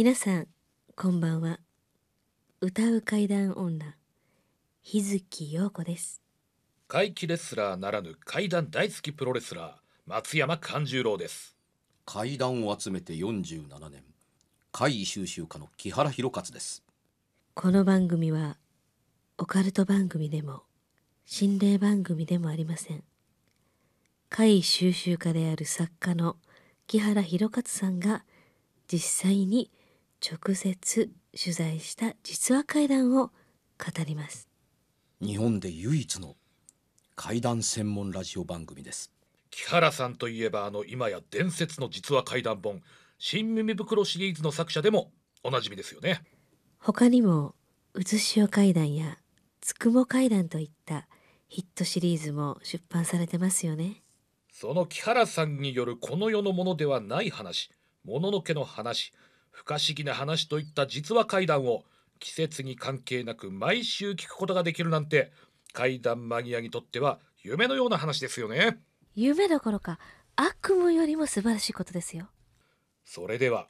皆さんこんばんは歌う怪談女日月陽子です怪奇レスラーならぬ怪談大好きプロレスラー松山勘十郎です怪談を集めて47年怪異収集家の木原博一ですこの番組はオカルト番組でも心霊番組でもありません怪異収集家である作家の木原博一さんが実際に直接取材した実話怪談を語ります日本で唯一の怪談専門ラジオ番組です木原さんといえばあの今や伝説の実話怪談本新耳袋シリーズの作者でもおなじみですよね他にも渦潮怪談やつくも怪談といったヒットシリーズも出版されてますよねその木原さんによるこの世のものではない話もののけの話不可思議な話といった実話怪談を季節に関係なく毎週聞くことができるなんて怪談マニアにとっては夢のような話ですよね夢どころか悪夢よりも素晴らしいことですよそれでは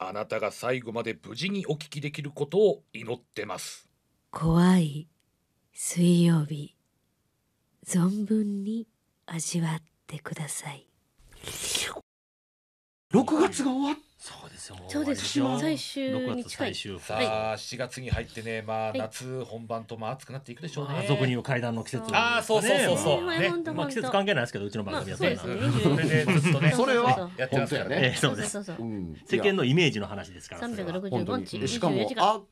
あなたが最後まで無事にお聞きできることを祈ってます怖い水曜日存分に味わってください6月が終わったそうですよ。そうです。最終に近い。さあ、7月に入ってね、まあ、夏本番とまあ暑くなっていくでしょうね。俗に言う階段の季節。ああ、そうそうそうそう。ね、まあ季節関係ないですけど、うちの番組はね。それでずっとね、それはやってますからね。そうです。世間のイメージの話ですから。三百六十五日。しかも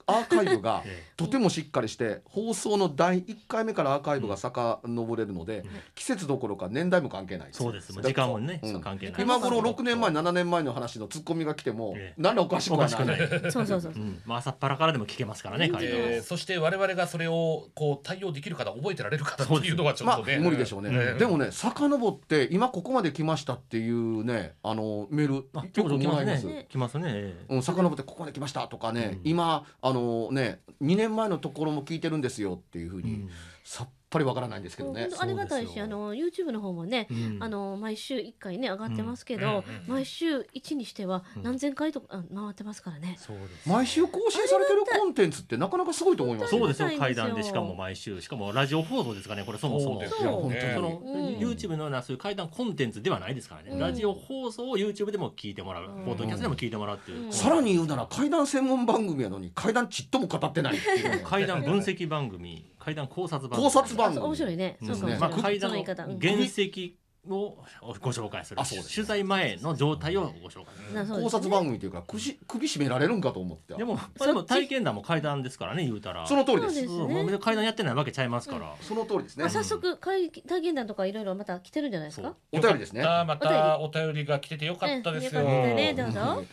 アーカイブが とてもしっかりして、放送の第一回目からアーカイブが遡れるので、季節どころか年代も関係ない。そうです。時間もね、関係ない。今頃六年前、七年前の話の突っ込みが来ても、ええ、何らおかしくはない。そうそうそう。うんまあ、朝っぱらからでも聞けますからね、えー、そして我々がそれをこう対応できる方、覚えてられる方っていうのはちょっとね。まあ、無理でしょうね。うん、でもね、遡って今ここまで来ましたっていうね、あのメールよくもらいます。来ますね。うん、遡ってここまで来ましたとかね、うん、今あのね、2年前のところも聞いてるんですよっていうふうに、さっぱりわからないんですけどね。ありがたいし、あの YouTube の方もね、うん、あの毎週一回ね上がってますけど、うん、毎週一にしては何千回とか、うん、回ってますからね。毎週更新されてるコンテンツってなかなかすごいと思います。そうですよ。階段でしかも毎週、しかもラジオ放送ですかね。これそもそも。そその YouTube のようなそういう階段コンテンツではないですからね。ラジオ放送を YouTube でも聞いてもらう、ポートキャストでも聞いてもらうっていう。さらに言うなら階段専門番組やのに階段ちっとも語ってないっていう。階段分析番組。階段考察版考察版面白いね、そうですね。れな階段の原石をご紹介するあそうです、取材前の状態をご紹介考察番組というか首首絞められるんかと思ってでも,、でも体験談も階段ですからね言うたらその通りです、もね、階段やってないわけちゃいますから、その通りですね早速体験談とかいろいろまた来てるんじゃないですかお便りですねまたお便りが来ててよかったですよ,、ね、よかねどうぞ、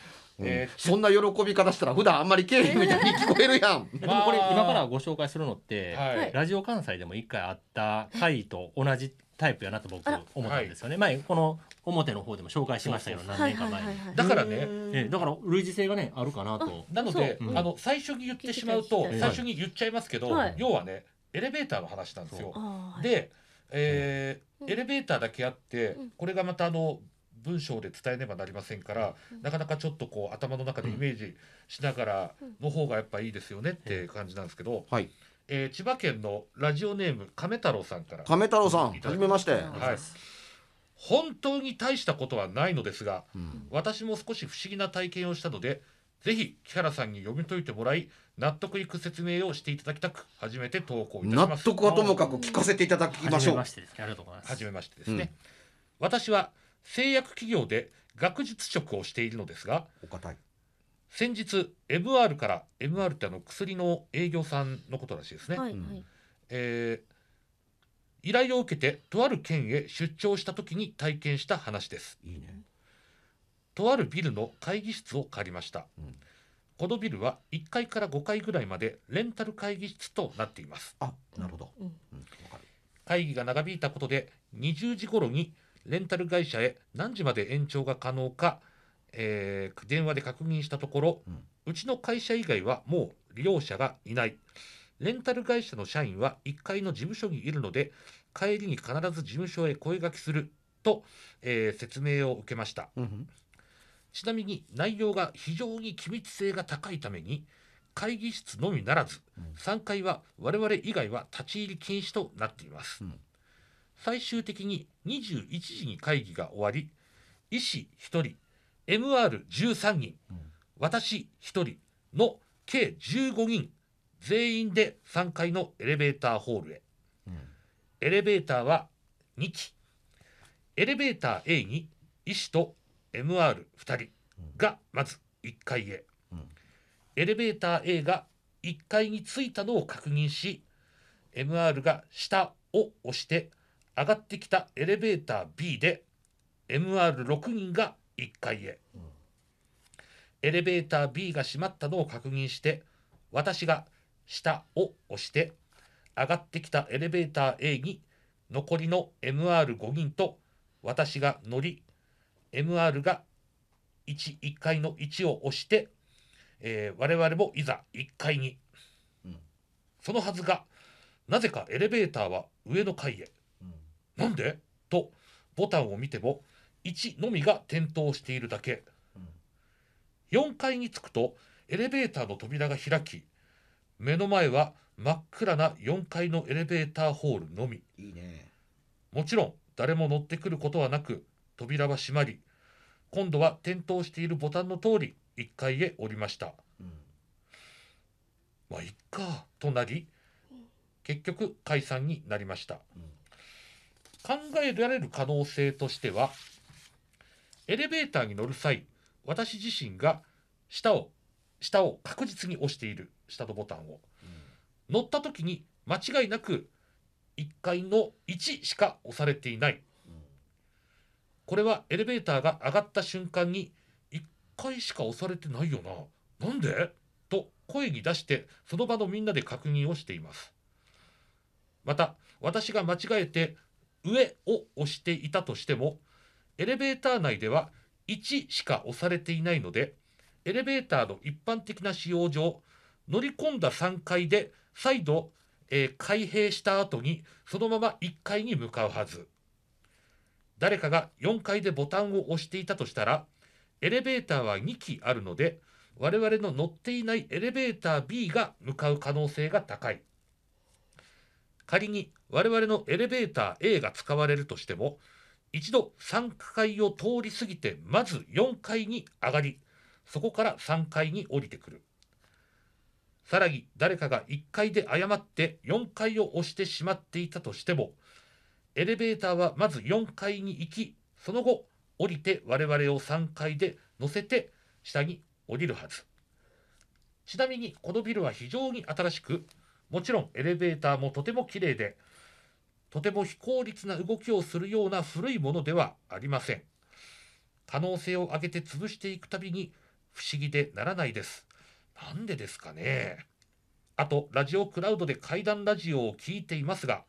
えそんな喜び方したら普段あんまりけえへんみたいに聞こえるやん でもこれ今からご紹介するのって、はい、ラジオ関西でも一回あった回と同じタイプやなと僕思ったんですよね、はい、前この表の方でも紹介しましたけど何年か前だからね、えだから類似性がねあるかなとなので、あの最初に言ってしまうと最初に言っちゃいますけど、はい、要はねエレベーターの話なんですよで、えー、うん、エレベーターだけあってこれがまたあの文章で伝えねばなりませんから、うん、なかなかちょっとこう頭の中でイメージしながらの方がやっぱいいですよねって感じなんですけど、はい、えー、千葉県のラジオネーム亀太郎さんから亀太郎さんはじめまして、はい、本当に大したことはないのですが、うん、私も少し不思議な体験をしたのでぜひ木原さんに読み解いてもらい納得いく説明をしていただきたく初めて投稿いたします納得はともかく聞かせていただきましょう初めましてですねといます初めましてですね、私は製薬企業で学術職をしているのですがお堅い先日 MR から MR ってあの薬の営業さんのことらしいですね、はいはいえー、依頼を受けてとある県へ出張した時に体験した話ですいいねとあるビルの会議室を借りました、うんこのビルは1階から5階ぐらいまでレンタル会議室となっていますあなるほど、うん、会議が長引いたことで20時頃にレンタル会社へ何時まで延長が可能か、えー、電話で確認したところ、うん、うちの会社以外はもう利用者がいないレンタル会社の社員は1階の事務所にいるので帰りに必ず事務所へ声がけすると、えー、説明を受けました、うん、ちなみに内容が非常に機密性が高いために会議室のみならず、うん、3階は我々以外は立ち入り禁止となっています、うん最終的に21時に会議が終わり医師1人 MR13 人、うん、私1人の計15人全員で3階のエレベーターホールへ、うん、エレベーターは2機エレベーター A に医師と MR2 人がまず1階へ、うん、エレベーター A が1階に着いたのを確認し MR が下を押して「上がってきたエレベーター B で MR6 人が1階へ、うん、エレベーター B が閉まったのを確認して私が下を押して上がってきたエレベーター A に残りの MR5 人と私が乗り MR が11階の1を押して、えー、我々もいざ1階に、うん、そのはずがなぜかエレベーターは上の階へなんでとボタンを見ても1のみが点灯しているだけ、4階に着くとエレベーターの扉が開き目の前は真っ暗な4階のエレベーターホールのみいい、ね、もちろん誰も乗ってくることはなく扉は閉まり今度は点灯しているボタンの通り1階へ降りました、うん、まあいっかとなり結局解散になりました、うん考えられる可能性としてはエレベーターに乗る際私自身が下を下を確実に押している下のボタンを、うん、乗った時に間違いなく1階の1しか押されていない、うん、これはエレベーターが上がった瞬間に1階しか押されてないよななんでと声に出してその場のみんなで確認をしていますまた私が間違えて上を押していたとしてもエレベーター内では1しか押されていないのでエレベーターの一般的な使用上乗り込んだ3階で再度、えー、開閉した後にそのまま1階に向かうはず誰かが4階でボタンを押していたとしたらエレベーターは2基あるので我々の乗っていないエレベーター B が向かう可能性が高い仮に我々のエレベーター A が使われるとしても一度3階を通り過ぎてまず4階に上がりそこから3階に降りてくるさらに誰かが1階で誤って4階を押してしまっていたとしてもエレベーターはまず4階に行きその後降りて我々を3階で乗せて下に降りるはずちなみにこのビルは非常に新しくもちろんエレベーターもとても綺麗でとても非効率な動きをするような古いものではありません可能性を上げて潰していくたびに不思議でならないですなんでですかねあとラジオクラウドで怪談ラジオを聞いていますが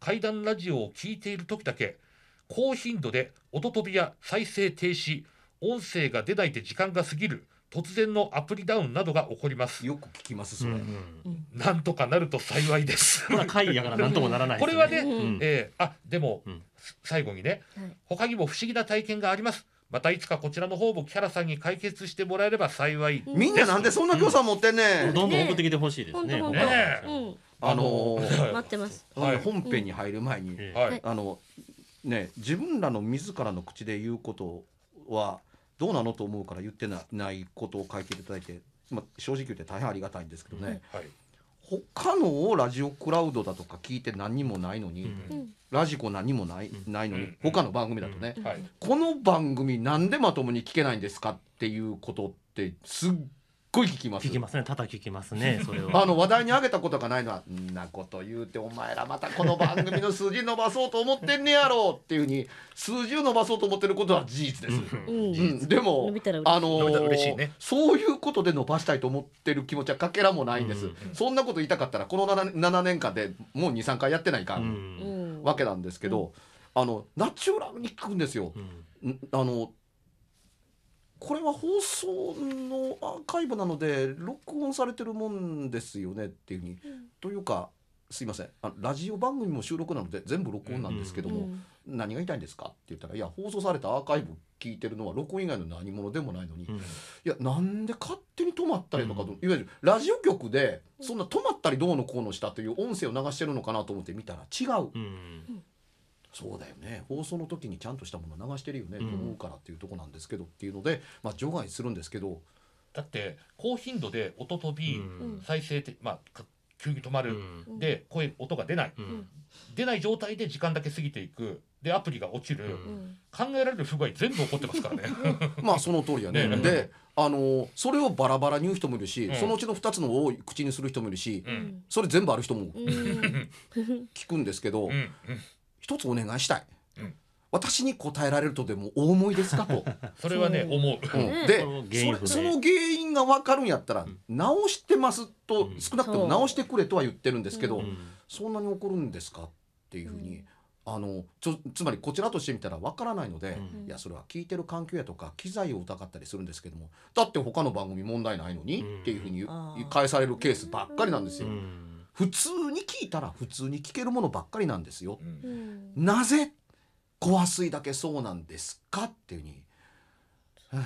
怪談ラジオを聞いている時だけ高頻度で音飛びや再生停止音声が出ないで時間が過ぎる突然のアプリダウンなどが起こりますよく聞きますそれ、なんとかなると幸いです まあ会やからなんともならない、ね、これはね、うん、えー、あでも、うん、最後にね、他にも不思議な体験がありますまたいつかこちらの方も木原さんに解決してもらえれば幸いみんななんでそんな強さ持ってね、うん、どんどん送ってきてほしいですねねね、あのー、待ってます、はい、本編に入る前に、はい、あのね自分らの自らの口で言うことはどうなのと思うから言ってないことを書いていただいて、まあ、正直言って大変ありがたいんですけどね、うんはい、他のラジオクラウドだとか聞いて何もないのに、うん、ラジコ何もない,、ないのに、うん、他の番組だとね、はい、この番組なんでまともに聞けないんですかっていうことってすっごい聞きます聞きますね叩ききますね それはあの話題に挙げたことがないのは「んなこと言うてお前らまたこの番組の数字伸ばそうと思ってんねやろ」っていうふうに数字を伸ばそうと思ってることは事実です、うん、うん、でもあのーね、そういうことで伸ばしたいと思ってる気持ちはかけらもないんです、うんそんなこと言いたかったらこの 7, 7年間でもう23回やってないか、うん、わけなんですけど、うん、あのナチュラルに聞くんですよ、あのこれは放送のアーカイブなので録音されてるもんですよねっていうふうに、うん、というかすいませんあラジオ番組も収録なので全部録音なんですけども、うん何が言いたいんですか?」って言ったら「いや放送されたアーカイブ聞いてるのは録音以外の何者でもないのに、うん、いやなんで勝手に止まったりとかと、うん、いわゆるラジオ局でそんな止まったりどうのこうのしたという音声を流してるのかなと思って見たら違う。うんそうだよね放送の時にちゃんとしたもの流してるよねと思うからっていうとこなんですけどっていうので、まあ、除外するんですけどだって高頻度で音飛び再生ってまあ急に止まる、で声音が出ない、出ない状態で時間だけ過ぎていくでアプリが落ちる、考えられる不具合全部起こってますからね まあその通りやねであのそれをバラバラに言う人もいるし、そのうちの2つのを口にする人もいるし、それ全部ある人も聞くんですけど、一つお願いしたい。うん私に答えられるとでもお思いですかと それはね思う、ん、でその原因が分かるんやったら、直してますと、少なくとも直してくれとは言ってるんですけど、そんなに怒るんですかっていうふうに、あのつまりこちらとしてみたら分からないので、いやそれは聞いてる環境やとか機材を疑ったりするんですけどもだって他の番組問題ないのにっていうふうに返されるケースばっかりなんですよ。普通に聞いたら普通に聞けるものばっかりなんですよ。うん、なぜ怖す水だけそうなんですかっていうに。は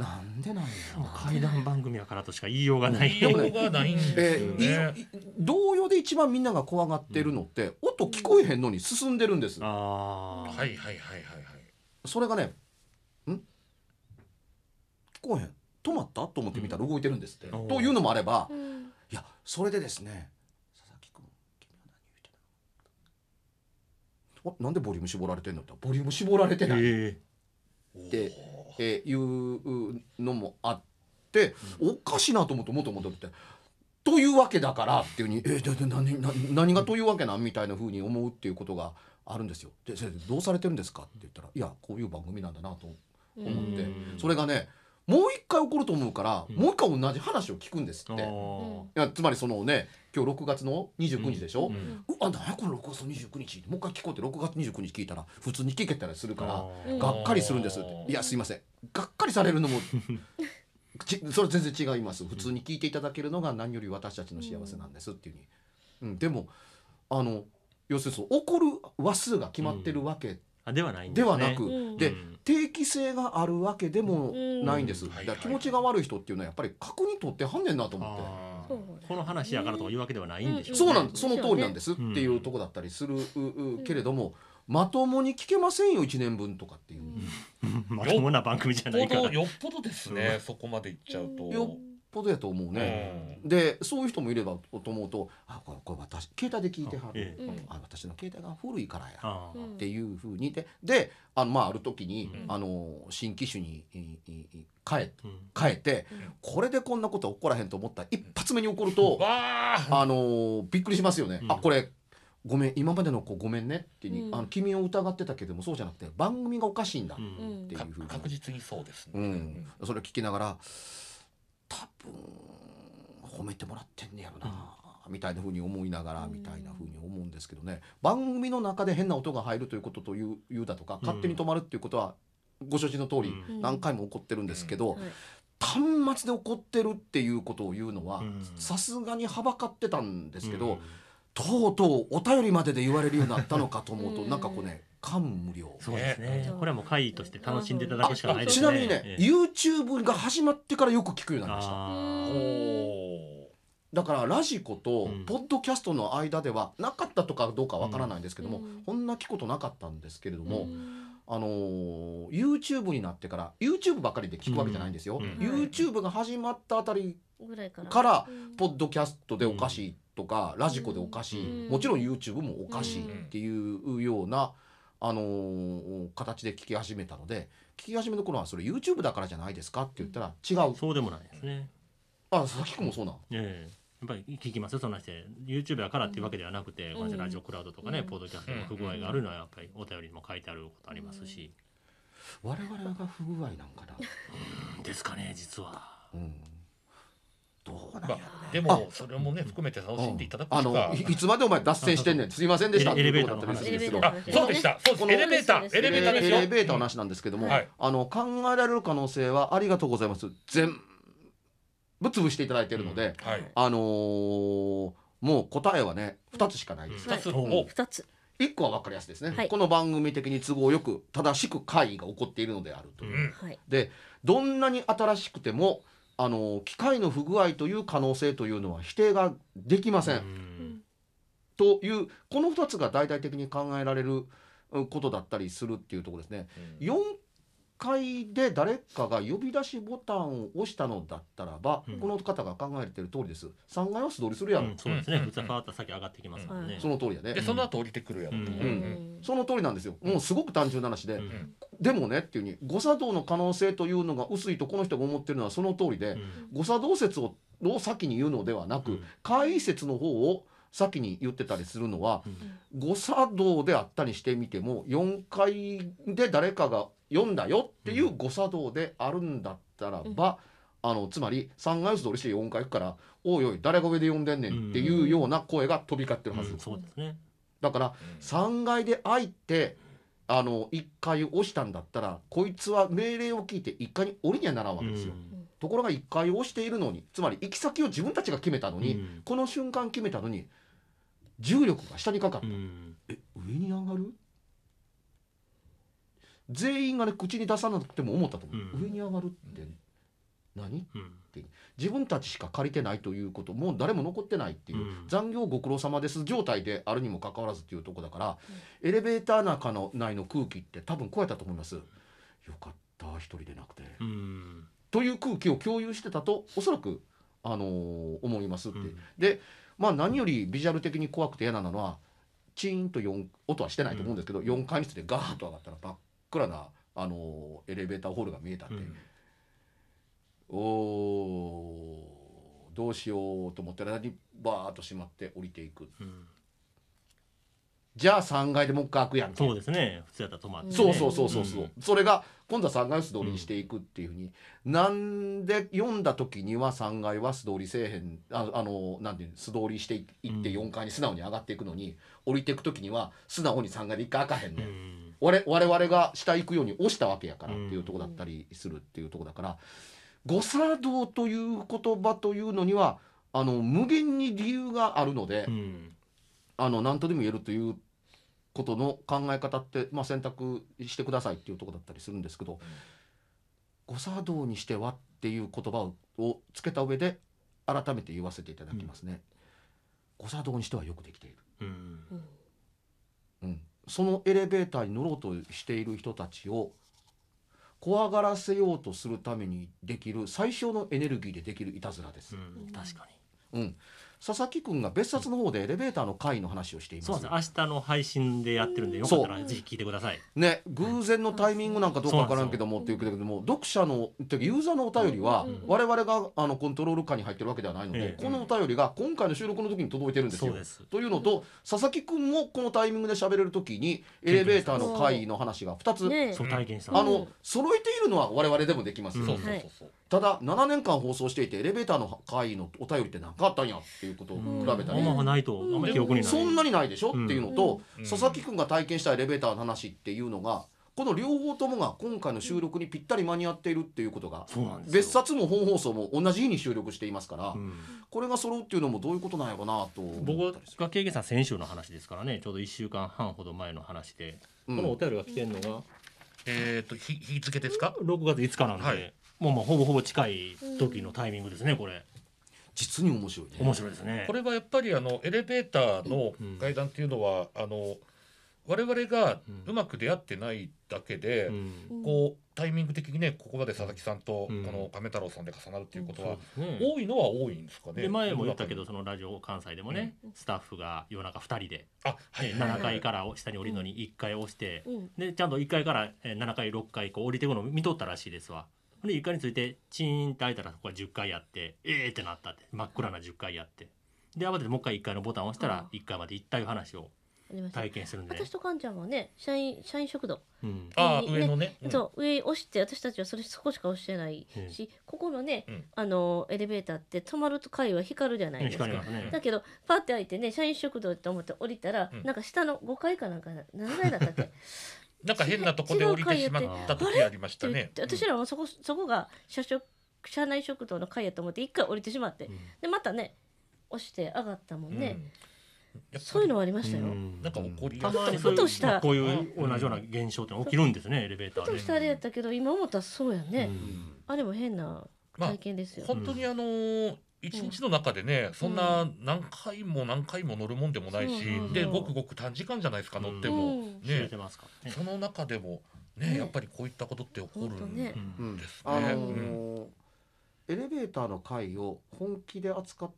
あなんでなんや怪談番組やからとしか言いようがない言いようがないんですよ、ねえー、同様で一番みんなが怖がってるのって、うん、音聞こえへんのに進んでるんです、うん、あはいはいはいはいはいそれがねん聞こえへん止まったと思ってみたら動いてるんですって、うん、というのもあれば、いやそれでですねなんでボリューム絞られてんの?」って「ボリューム絞られてない」ってえいうのもあって、おかしいなと思ってもともとって。というわけだからっていうふうに「えー、何何何がというわけなん?」みたいなふうに思うっていうことがあるんですよ。で先生どうされてるんですか?」って言ったら「いやこういう番組なんだな」と思ってそれがねもう一回起こると思うから、もう一回同じ話を聞くんですって、いやつまりそのね今日6月の29日でしょ、うんうん、何やこの6月の29日もう一回聞こうって6月29日聞いたら普通に聞けたりするからがっかりするんですっていやすいませんがっかりされるのも それ全然違います普通に聞いていただけるのが何より私たちの幸せなんですっていうふうに、うん、でもあの要するにそう怒る話数が決まってるわけ、うん、ではない、ね、ではなく、うん、で定期性があるわけでもないんです、だから気持ちが悪い人っていうのはやっぱり確認取ってはんねんなと思って。この話やからとかいうわけではないんでしょう、ね、そうなんその通りなんですっていうとこだったりする、けれども。まともに聞けませんよ1年分とかっていう、まともな番組じゃないからよっぽどですね、そこまでいっちゃうとよっぽどやと思うね、うん、でそういう人もいればと思うと「あこれこれ私携帯で聞いてはる、あ私の携帯が古いからや」っていうふうにでであの、まあ、ある時に、あの新機種に変え変えて、これでこんなこと起こらへんと思ったら一発目に起こると、あのびっくりしますよね。あこれごめん今までの子ごめんねってに、あの君を疑ってたけどもそうじゃなくて番組がおかしいんだっていうふうに、確実にそうですね、それ聞きながら多分褒めてもらってんねやろな。みたいなふうに思いながらみたいなふうに思うんですけどね番組の中で変な音が入るということという言うだとか勝手に止まるっていうことはご承知の通り何回も起こってるんですけど端末で起こってるっていうことを言うのはさすがにはばかってたんですけどとうとうお便りまでで言われるようになったのかと思うとなんかこうね感無量そうですねこれはもう会として楽しんでいただくしかないですねちなみにね、えー、YouTube が始まってからよく聞くようになりましただからラジコとポッドキャストの間ではなかったとかどうかわからないんですけども、うん、こんな聞くことなかったんですけれども、うんあのー、YouTube になってから YouTube ばっかりで聞くわけじゃないんですよ、うん、YouTube が始まったあたりからポッドキャストでおかしいとか、ラジコでおかしい、もちろん YouTube もおかしいっていうような、あのー、形で聞き始めたので聞き始めの頃はそれ YouTube だからじゃないですかって言ったら違う、そうでもないですねあ佐々木君もそうなんええやっぱり聞きますよそんな人 YouTube だからっていうわけではなくて、うん、ラジオクラウドとかね、うん、ポッドキャストの不具合があるのはやっぱりお便りにも書いてあることありますし、うん、我々が不具合なんかな、うん、ですかね実は、うんどうなんやろね、でもそれもね含めて楽しんでいただくあのいいつまでお前脱線してんねんすいませんでしたエレベーターの話ですけそうでしたそうですエレベーターエレベーターですよエレベーターの話なんですけども、はいあの考えられる可能性はありがとうございます全部潰していただいているので、はいあのーもう答えはね二つしかないです、二つを二つ一個は分かりやすいですね、はいこの番組的に都合よく正しく会議が起こっているのであるとう、んでどんなに新しくてもあの機械の不具合という可能性というのは否定ができません。んというこの2つが大々的に考えられることだったりするっていうとこですね。4会で誰かが呼び出しボタンを押したのだったらば、うん、この方が考えてる通りです3階は素通りするやろ、うん、そうですね普通はパーッと先上がってきますもんね、その通りやねでその後降りてくるやろ、うん、その通りなんですよもうすごく単純な話で、でもねっていうに誤作動の可能性というのが薄いとこの人が思ってるのはその通りで、誤作動説をを先に言うのではなく、解説の方を先に言ってたりするのは、誤作動であったにしてみても4階で誰かが読んだよっていう誤作動であるんだったらば、うん、あのつまり3階打つと嬉しい4階行くから「おいおい誰が上で読んでんねん」っていうような声が飛び交ってるはず、うんうんね、だから3階で「愛」ってあの1階を押したんだったらこいつは命令を聞いて1階に降りにはならんわけですよ。ところが1階押しているのにつまり行き先を自分たちが決めたのに、この瞬間決めたのに重力が下にかかった、え上に上がる全員がね口に出さなくても思ったと思う、うん、上に上がるって何、うん、って自分たちしか借りてないということもう誰も残ってないっていう、うん、残業ご苦労様です状態であるにもかかわらずっていうとこだから、エレベーター中の内の空気って多分こうやったと思います。よかった一人でなくて、という空気を共有してたとおそらく、あのー、思いますって。でまあ何よりビジュアル的に怖くて嫌なのはチーンと音はしてないと思うんですけど、うん、4階についてガーッと上がったらバッくらなあのエレベーターホールが見えたんで、うん、おどうしようと思ってラにバーっとしまって降りていく、うん、じゃあ3階でもう一回開くやんそうですね普通やったら止まって、ね、そうそうそうそうそう、ん、それが今度は3階を素通りにしていくっていうふうに、ん、なんで読んだ時には3階は素通りせえへんああのなんていう素通りしていって4階に素直に上がっていくのに、降りていく時には素直に3階で一回開かへんね、うん我我々が下行くように押したわけやからっていうとこだったりするっていうとこだから、誤作動という言葉というのにはあの無限に理由があるので、うん、あの何とでも言えるということの考え方って、まあ、選択してくださいっていうとこだったりするんですけど、誤、作動にしてはっていう言葉をつけた上で改めて言わせていただきますね。誤、うん、作動にしてはよくできている、そのエレベーターに乗ろうとしている人たちを怖がらせようとするためにできる最小のエネルギーでできるいたずらです。うん、確かに、うん、佐々木君が別冊の方でエレベーターの会の話をしています、うん、そうです明日の配信でやってるんでよかったらぜひ聞いてくださいね偶然のタイミングなんかどうか分からんけどもっていうけども読者のてユーザーのお便りは我々があのコントロール下に入ってるわけではないので、このお便りが今回の収録の時に届いてるんですよというのと佐々木君もこのタイミングで喋れる時にエレベーターの会の話が2つ、あの揃えているのは我々でもできます、うん、そうそうそうそうただ7年間放送していてエレベーターの会のお便りってなかったんやっていうことを比べたり、うん、そんなにないでしょ、うん、っていうのと、うん、佐々木君が体験したエレベーターの話っていうのがこの両方ともが今回の収録にぴったり間に合っているっていうことが別冊も本放送も同じ日に収録していますから、うん、これが揃うっていうのもどういうことなんやかなと僕が経験した先週の話ですからねちょうど1週間半ほど前の話で、このお便りが来てるのが、えー、っと日付ですか6月5日なんで、はいもうまあほぼほぼ近い時のタイミングですね、これ。実に面白い、ね、面白いですね。これはやっぱりあのエレベーターの階段っていうのは、うん、あの我々がうまく出会ってないだけで、うん、こうタイミング的にねここまで佐々木さんとこの亀太郎さんで重なるっていうことは、多いのは多いんですかね。で前も言ったけどそのラジオ関西でもね、うん、スタッフが夜中二人で、あはい、七階から下に降りるのに一回押して、でちゃんと一階からえ、七階六階こう降りていくのを見とったらしいですわ。で床についてチーンって開いたらそこは10回やってええー、ってなったって真っ暗な10回やってで慌ててもう一回1回のボタンを押したら1回まで行ったいう話を体験するんで、私とカンちゃんはね社員社員食堂、うん、あ上のね、うん、そう上押して私たちはそれそこしか押してないし、うん、ここのね、あのエレベーターって止まると階は光るじゃないですか、ね、だけどパッて開いてね社員食堂って思って降りたら、なんか下の5階かなんか何階だったっけなんか変なとこで降りてしまった時ありましたね。私らもそこそこが社食社内食堂の会やと思って一回降りてしまって、うん、でまたね押して上がったもんね。うん、そういうのはありましたよ。なんか起こりやすい。ふとした、こういう同じような現象って起きるんですね、エレベーターで。ふとしたあれやったけど、今思ったらそうやね。あれも変な体験ですよ。まあ、本当にあのー一日の中でね、そんな何回も何回も乗るもんでもないし、でごくごく短時間じゃないですか乗っても、ねその中でもねやっぱりこういったことって起こるんですね。エレベーターの階を本気で扱っ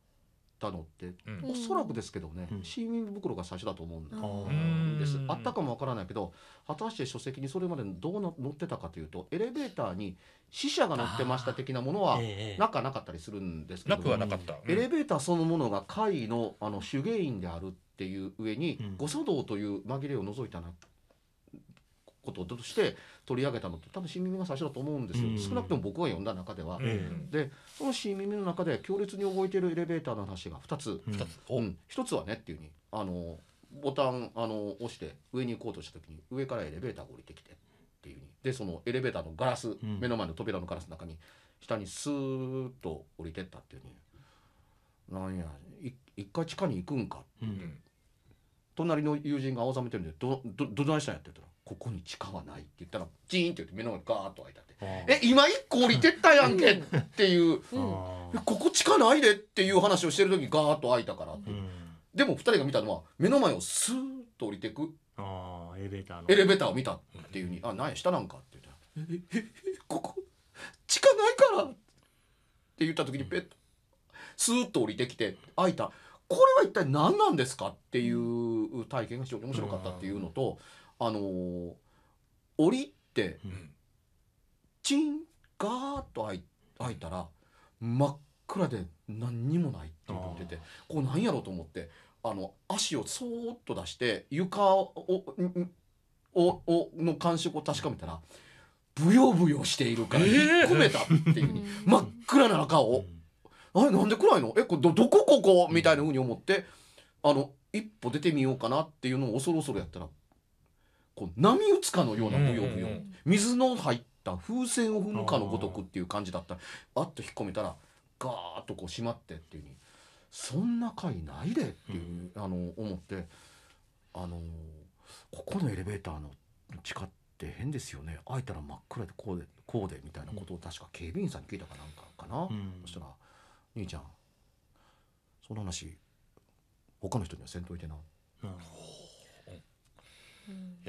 たのって、うおそらくですけどね、シーミング袋が最初だと思うんです、あったかもわからないけど果たして書籍にそれまでどうな載ってたかというとエレベーターに死者が乗ってました的なものはなかなかったりするんですけどなくはなかった、エレベーターそのものが会のあの手芸員であるっていう上に、うん、誤作動という紛れを除いたなこととして取り上げたのって多分新耳が最初だと思うんですよ、うん、少なくとも僕が読んだ中では、うん、でその新耳の中で強烈に覚えてるエレベーターの話が2つ、うん、1つはねっていうふうにあのボタンあの押して上に行こうとした時に上からエレベーターが降りてきてっていうふうにでそのエレベーターのガラス、目の前の扉のガラスの中に下にスーッと降りてったっていうふうになんや一回地下に行くんか、うん、隣の友人が青ざめてるんで「どどどないしたんや?」って言ったら「ここに地下はない」って言ったらジーンって言って目の前ガーッと開いたって「え今一個降りてったやんけ」っていう、うん「ここ地下ないで」っていう話をしてる時にガーッと開いたからって、うん、でも2人が見たのは目の前をスーッと降りてくあエレベーターエレベーターを見たっていうに「あ何い、下なんか」って言ったら「えええここ地下ないから」って言った時にペッとスーッと降りてきて開いた「これは一体何なんですかっていう体験が非常に面白かったっていうのと、あの檻ってチンガーッと開いたら真っ暗で何にもないっていうのが出てこう何やろうと思ってあの足をそーっと出して床をおおの感触を確かめたら。ブヨブヨしているから引っ込めたっていう、うに真っ暗な中をあれなんで暗いのえこどどこここみたいなふうに思ってあの一歩出てみようかなっていうのを恐る恐るやったらこう波打つかのようなブヨブヨ水の入った風船を踏むかのごとくっていう感じだったらあっと引っ込めたらガーッとこう閉まってっていうにそんな回ないでっていう、あの思ってあのここのエレベーターの地下って変ですよね開いたら真っ暗でこうでこうでみたいなことを確か警備員さんに聞いたかなんかかな、うん、そしたら兄ちゃんその話他の人にはせんといてな、うん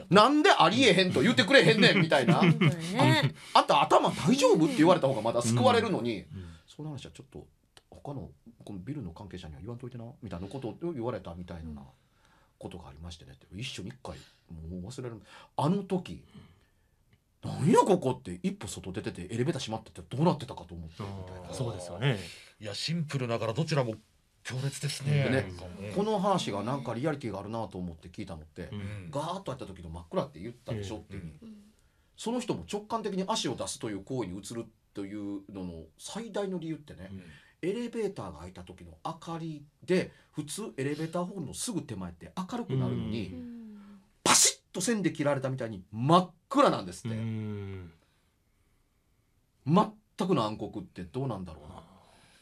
なんでありえへんと言ってくれへんねんみたいなね、あんた頭大丈夫って言われた方がまだ救われるのに、その話はちょっと他のこのビルの関係者には言わんといてなみたいなことを言われたみたいなことがありましてねって一緒に一回もう忘れるあの時なんやここって一歩外出ててエレベーター閉まっててどうなってたかと思ってみたいなそうですよねいやシンプルながらどちらも強烈ですね、ねうん、この話がなんかリアリティがあるなと思って聞いたのって、うん、ガーッとやった時の真っ暗って言ったでしょっていう、うん、その人も直感的に足を出すという行為に移るというのの最大の理由ってね、エレベーターが開いた時の明かりで普通エレベーターホールのすぐ手前って明るくなるのに、パシッと線で切られたみたいに真っ暗なんですって全くの暗黒ってどうなんだろうな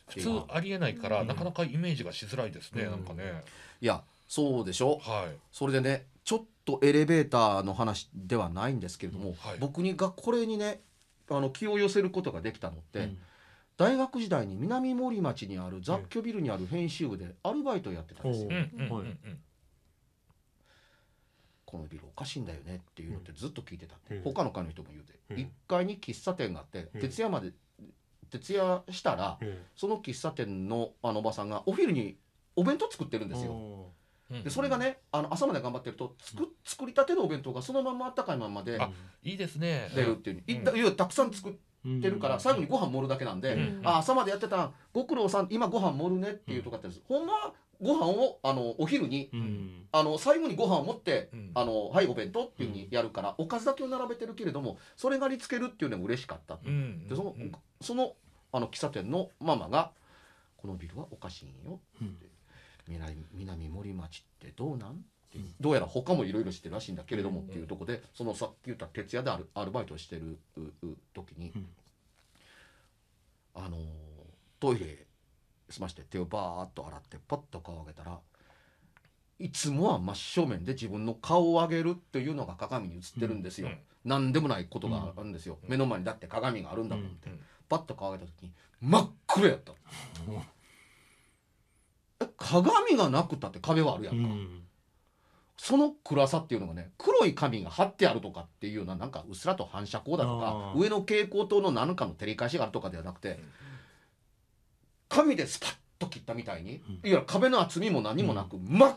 普通ありえないから、なかなかイメージがしづらいですね、うん、なんかねいやそうでしょ、はい、それでねちょっとエレベーターの話ではないんですけれども、はい、僕にがこれにねあの気を寄せることができたのって、うん、大学時代に南森町にある雑居ビルにある編集部でアルバイトをやってたんですよ。うんこのビルおかしいんだよねっていうのってずっと聞いてた、うん、他の会の人も言うて、うん、1階に喫茶店があって、うん、徹夜まで徹夜したら、うん、その喫茶店のあのおばさんがお昼にお弁当作ってるんですよ。でそれがねあの朝まで頑張ってると作作りたてのお弁当がそのままあったかいままでいいですね出るっていういたいたくさん作ってるから最後にご飯盛るだけなんで、あ朝までやってたご苦労さん今ご飯盛るねっていうとかってほんまご飯をあのお昼に、うん、あの最後にご飯を持って、うん、あのはいお弁当っていうふうにやるから、うん、おかずだけを並べてるけれどもそれがりつけるっていうのも嬉しかった、でそのそのあの喫茶店のママが「このビルはおかしいよ」って南「南森町ってどうなん?」どうやら他もいろいろしてるらしいんだけれどもっていうとこでそのさっき言った徹夜でアルアルバイトしてる時に、あのトイレ済まして手をバーッと洗ってパッと顔を上げたらいつもは真正面で自分の顔を上げるっていうのが鏡に映ってるんですよ、うん、何でもないことがあるんですよ、うん、目の前にだって鏡があるんだと思って、うん、パッと顔上げた時に真っ黒やった、え鏡がなくたって壁はあるやんか、その暗さっていうのがね黒い紙が貼ってあるとかっていうのはなんかうっすらと反射光だとか上の蛍光灯の何かの照り返しがあるとかではなくて、紙でスパッと切ったみたいに、うん、いや壁の厚みも何もなく、真っ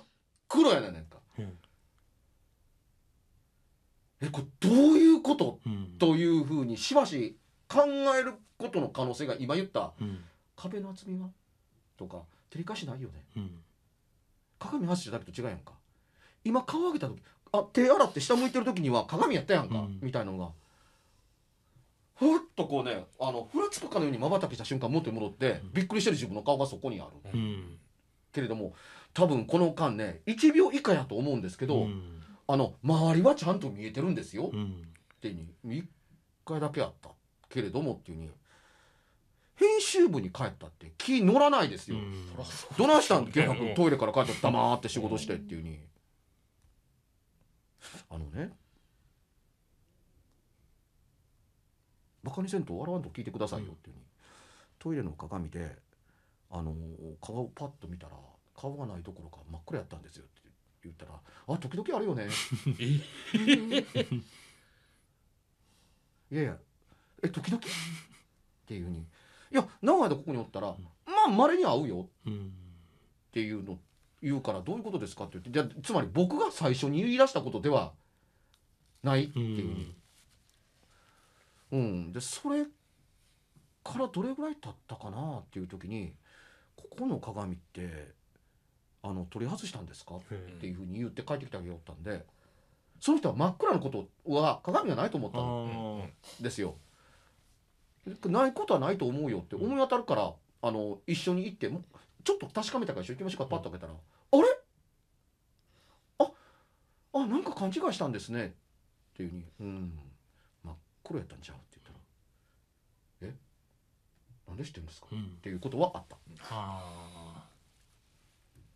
黒やねんか、うん、えこれどういうこと、というふうにしばし考えることの可能性が今言った、壁の厚みはとか照り返しないよね、鏡外してたと違うやんか今顔上げた時あ手洗って下向いてる時には鏡やったやんか、みたいなのがふっとこうねあのふらつくかのようにまばたきした瞬間持って戻ってびっくりしてる自分の顔がそこにある、うん、けれども多分この間ね1秒以下やと思うんですけど、うん、あの周りはちゃんと見えてるんですよ、うん、っていうに1回だけあったけれどもっていうに編集部に帰ったって気乗らないですよ、うん、どないしたん健太トイレから帰ったら黙って仕事してっていうに、あのねバカにせんと笑わんと聞いてくださいよ」っていうに、トイレの鏡であの顔をパッと見たら顔がないどころか真っ暗やったんですよって言ったら「あ時々あるよね」いやいやえ時々っていうふうに「いや長い間ここにおったら、まあまれに会うよ」っていうの言うから「どういうことですか?」って言ってじゃつまり僕が最初に言い出したことではないっていうふうに。うん、でそれからどれぐらい経ったかなっていう時に「ここの鏡ってあの取り外したんですか?」っていうふうに言って帰ってきてあげよったんでその人は真っ暗なことは鏡がないと思ったんですよ。ないことはないと思うよって思い当たるから、あの一緒に行ってちょっと確かめたから一緒に行きましょうかパッと開けたら「あれああなんか勘違いしたんですね」っていうふうに。うんやったんちゃう?」って言ったら「えなんで知ってるんですかっていうことはあった。あ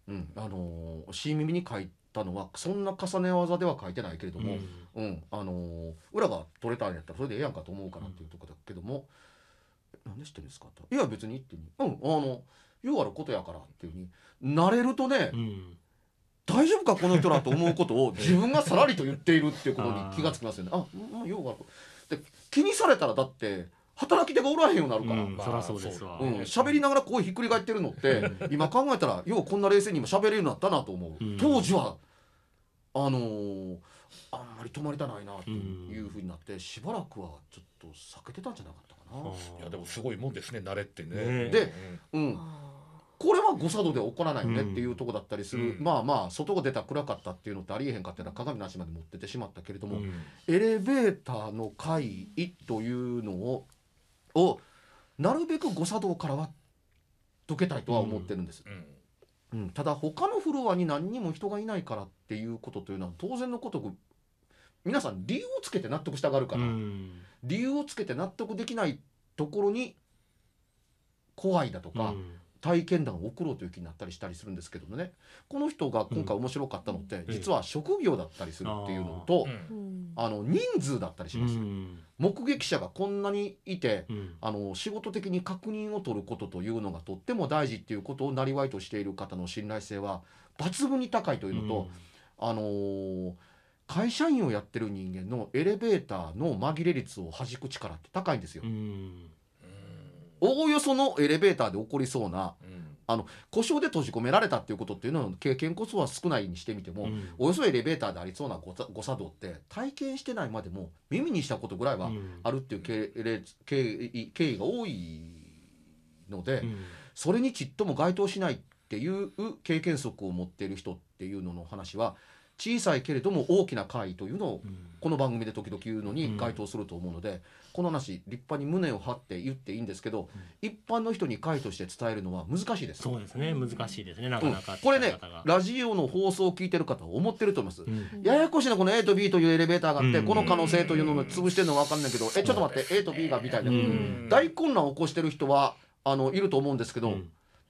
うんあのー、C 耳に書いたのはそんな重ね技では書いてないけれども、うん、うん、あのー、裏が取れたんやったらそれでええやんかと思うかなっていうとこだけども「何うんで知ってるんですか?」って「いや別に」って「うんあのようあることやから」っていうふうになれるとね、うん大丈夫かこの人らと思うことを自分がさらりと言っているっていうことに気が付きますよね。あ、まあ、うで気にされたらだって働き手がおらへんようになるから、うんそりゃそうですわ、うん、喋りながらこうひっくり返ってるのって今考えたらようこんな冷静に今喋れるようになったなと思う、うん、当時はあのー、あんまり止まりたないなというふうになって、しばらくはちょっと避けてたんじゃなかったかな、いやでもすごいもんですね慣れってねで、うん誤作動で起こらないよねっていうとこだったりする、うん、まあまあ外が出た暗かったっていうのってありえへんかっていうのは鏡の足まで持っててしまったけれども、うん、エレベーターの会議というのををなるべく誤作動からは解けたいとは思ってるんです。うん、うん、ただ他のフロアに何にも人がいないからっていうことというのは当然のことく皆さん理由をつけて納得したがるから、理由をつけて納得できないところに怖いだとか、体験談を送ろうという気になったりしたりするんですけどもねこの人が今回面白かったのって、実は職業だったりするっていうのと、あの人数だったりします、目撃者がこんなにいて、あの仕事的に確認を取ることというのがとっても大事っていうことを生りわいとしている方の信頼性は抜群に高いというのと、あのー会社員をやってる人間のエレベーターの紛れ率を弾く力って高いんですよ。おおよそのエレベーターで起こりそうな、うん、あの故障で閉じ込められたっていうことっていうのの経験こそは少ないにしてみても、うん、およそエレベーターでありそうな誤作動って体験してないまでも耳にしたことぐらいはあるっていう経,、経経緯が多いので、うん、それにちっとも該当しないっていう経験則を持っている人っていうのの話は小さいけれども大きな会というのをこの番組で時々言うのに該当すると思うので、この話立派に胸を張って言っていいんですけど、うん、一般の人に会として伝えるのは難しいですそうですね難しいですねなかなか、うん、これねラジオの放送を聞いてる方は思ってると思います、うん、ややこしいなこの A と B というエレベーターがあって、この可能性というのを潰してるのは分かんないけど、えちょっと待って A と B がみたいな、大混乱を起こしてる人はあのいると思うんですけど、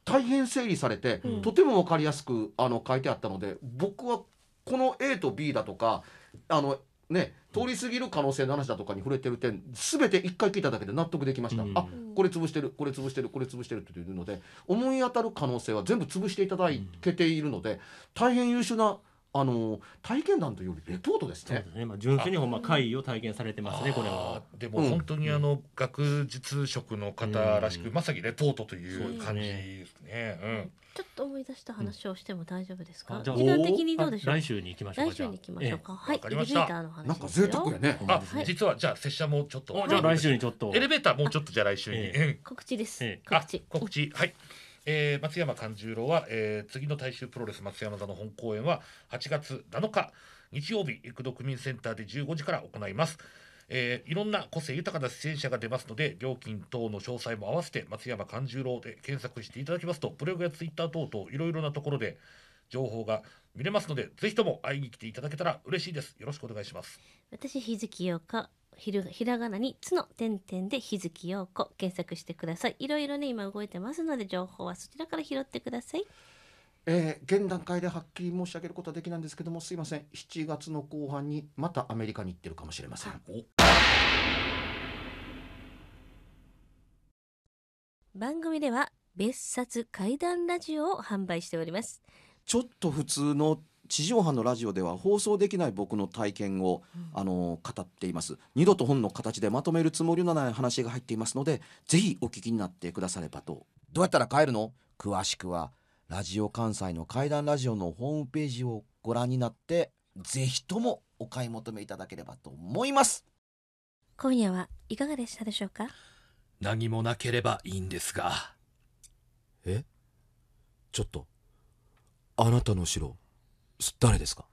大変整理されて、とても分かりやすくあの書いてあったので僕はこの A と B だとかあのね、通り過ぎる可能性の話だとかに触れてる点全て一回聞いただけで納得できました、うん、あこれ潰してるこれ潰してるこれ潰してるっていうので思い当たる可能性は全部潰していただけているので大変優秀なあの体験談というよりレポートですね。すねまあ、純粋にほんま会を体験されてますねこれは。でも本当にあの、うん、学術職の方らしく、うん、まさにレポートという感じですね。ちょっと思い出した話をしても大丈夫ですか。時間的にどうでしょう。来週に行きましょう来週に行きましょうか。はい。エレベーターの話なんか贅沢やね。あ、実はじゃあ拙者もちょっと。じゃあ来週にちょっと。エレベーターもうちょっとじゃあ来週に。告知です。告知。告知はい。えー、松山勘十郎は、えー、次の大衆プロレス松山座の本公演は8月7日日曜日育度区民センターで15時から行います。えー、いろんな個性豊かな出演者が出ますので料金等の詳細も合わせて松山勘十郎で検索していただきますとブログやツイッター等々いろいろなところで情報が見れますのでぜひとも会いに来ていただけたら嬉しいですよろしくお願いします私日月陽子ひるひらがなに「つ」の点々で日月陽子検索してくださいいろいろね今動いてますので情報はそちらから拾ってくださいえー、現段階ではっきり申し上げることはできないんですけどもすいません7月の後半にまたアメリカに行ってるかもしれません、はい、番組では別冊怪談ラジオを販売しておりますちょっと普通の地上波のラジオでは放送できない僕の体験を、うん、あの語っています二度と本の形でまとめるつもりのない話が入っていますのでぜひお聞きになってくださればとどうやったら帰るの詳しくはラジオ関西の怪談ラジオのホームページをご覧になってぜひともお買い求めいただければと思います今夜はいかがでしたでしょうか何もなければいいんですがえちょっとあなたの城誰ですか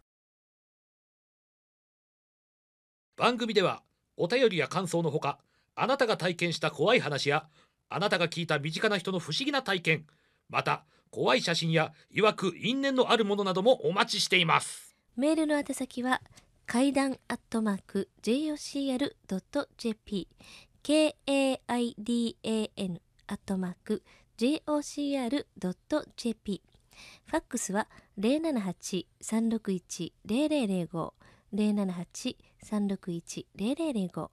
番組ではお便りや感想のほかあなたが体験した怖い話やあなたが聞いた身近な人の不思議な体験また怖い写真やいわく因縁のあるものなどもお待ちしていますメールの宛先は階段アットマーク jocr.jp kaidan アットマーク jocr.jp ファックスは0 7 8 3 6 1 0 0零5 0 7 8 3 6 1 0 0零5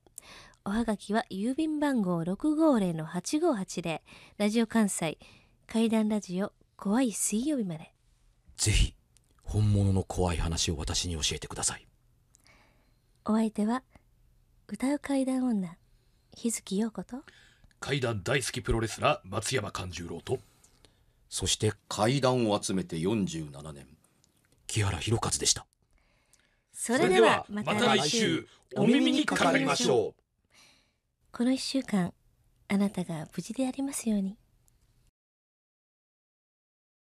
おはがきは郵便番号6 5の8 5 8でラジオ関西怪談ラジオ怖い水曜日までぜひ本物の怖い話を私に教えてくださいお相手は歌う怪談女日月陽子と怪談大好きプロレスラー松山勘十郎とそして階段を集めて47年木原博一でしたそれではまた来週お耳にかかりましょうこの一週間あなたが無事でありますように。